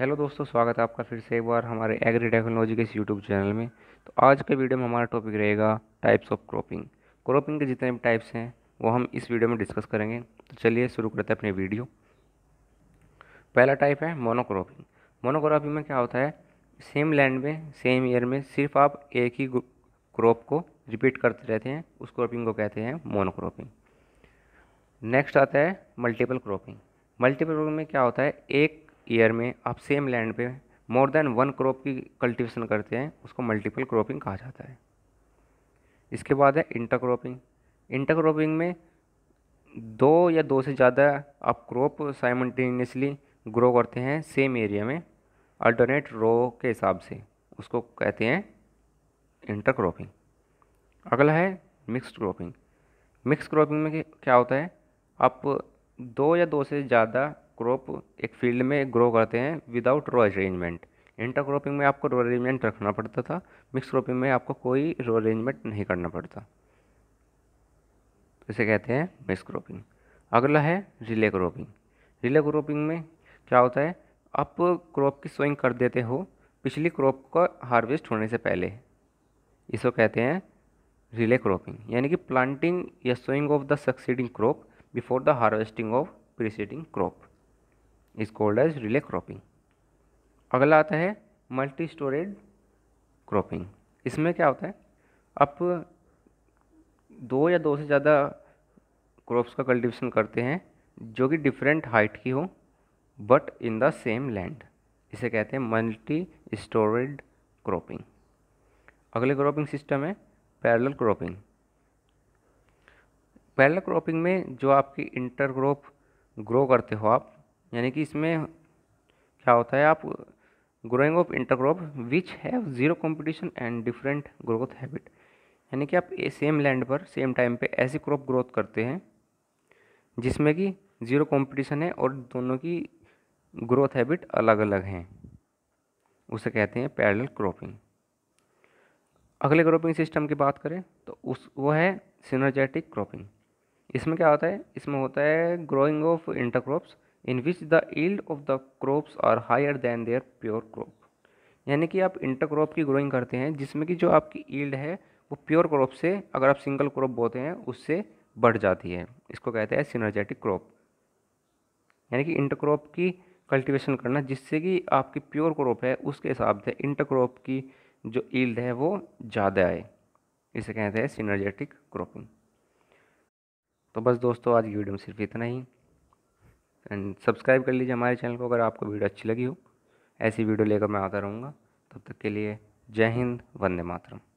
hello दोस्तों स्वागत है आपका फिर से एक बार हमारे एग्री टेक्नोलॉजी के इस यूट्यूब चैनल में तो आज के वीडियो में हमारा टॉपिक रहेगा टाइप्स ऑफ क्रॉपिंग क्रॉपिंग के जितने भी टाइप्स हैं वो हम इस वीडियो में डिस्कस करेंगे तो चलिए शुरू करते हैं अपने वीडियो पहला टाइप है मोनोक्रॉपिंग मोनोक्रॉपिंग में क्या होता है सेम लैंड में सेम ईयर में सिर्फ आप एक ही क्रॉप को रिपीट करते रहते हैं उस क्रॉपिंग को कहते हैं मोनोक्रॉपिंग नेक्स्ट आता है मल्टीपल क्रॉपिंग मल्टीपल क्रॉपिंग में क्या होता है एक ईयर में आप सेम लैंड पे मोर देन वन क्रॉप की कल्टीवेशन करते हैं उसको मल्टीपल क्रॉपिंग कहा जाता है इसके बाद है इंटर क्रॉपिंग इंटर क्रॉपिंग में दो या दो से ज़्यादा आप क्रॉप साइमल्टेनियसली ग्रो करते हैं सेम एरिया में अल्टरनेट रो के हिसाब से उसको कहते हैं इंटर क्रॉपिंग अगला है मिक्स क्रॉपिंग मिक्स क्रॉपिंग में क्या होता है आप दो या दो से ज़्यादा क्रॉप एक फील्ड में ग्रो करते हैं without row arrangement intercropping में आपको रो अरेंजमेंट रखना पड़ता था मिक्स क्रॉपिंग में आपको कोई रो अरेंजमेंट नहीं करना पड़ता इसे कहते हैं मिक्स क्रॉपिंग अगला है रिले क्रॉपिंग रिले क्रॉपिंग में क्या होता है आप क्रॉप की स्विंग कर देते हो पिछली क्रॉप का हार्वेस्ट होने से पहले इसको कहते हैं रिले क्रॉपिंग यानी कि प्लांटिंग या sowing of the succeeding crop before the harvesting of preceding crop is called as relay cropping अगला आता है मल्टी स्टोरेड क्रॉपिंग इसमें क्या होता है आप दो या दो से ज़्यादा क्रॉप्स का कल्टीवेशन करते हैं जो कि डिफरेंट हाइट की हो but in the same land इसे कहते हैं मल्टी स्टोरेड क्रॉपिंग अगले क्रॉपिंग सिस्टम है पैरेलल क्रॉपिंग पैरेलल क्रॉपिंग में जो आपकी इंटर क्रॉप ग्रो करते हो आप यानी कि इसमें क्या होता है आप growing of intercrop which have zero competition and different growth habit यानी कि आप सेम लैंड पर सेम टाइम पे ऐसी क्रॉप ग्रोथ करते हैं जिसमें कि ज़ीरो कंपटीशन है और दोनों की ग्रोथ हैबिट अलग अलग हैं उसे कहते हैं पैरेलल क्रॉपिंग अगले क्रॉपिंग सिस्टम की बात करें तो उस वो है सिनर्जेटिक क्रॉपिंग इसमें क्या होता है इसमें होता है growing of intercrops in which the yield of the crops are higher than their pure crop यानी कि आप इंटर क्रॉप की ग्रोइंग करते हैं जिसमें कि जो आपकी ईल्ड है वो प्योर क्रॉप से अगर आप सिंगल क्रॉप बोते हैं उससे बढ़ जाती है इसको कहते हैं सिनर्जेटिक क्रॉप यानी कि इंटर क्रॉप की कल्टीवेशन करना जिससे कि आपकी प्योर क्रॉप है उसके हिसाब से इंटर क्रॉप की जो ईल्ड है वो ज़्यादा आए इसे कहते हैं सिनर्जेटिक क्रॉपिंग तो बस दोस्तों आज की वीडियो में सिर्फ इतना ही एंड सब्सक्राइब कर लीजिए हमारे चैनल को अगर आपको वीडियो अच्छी लगी हो ऐसी वीडियो लेकर मैं आता रहूँगा तब तक के लिए जय हिंद वंदे मातरम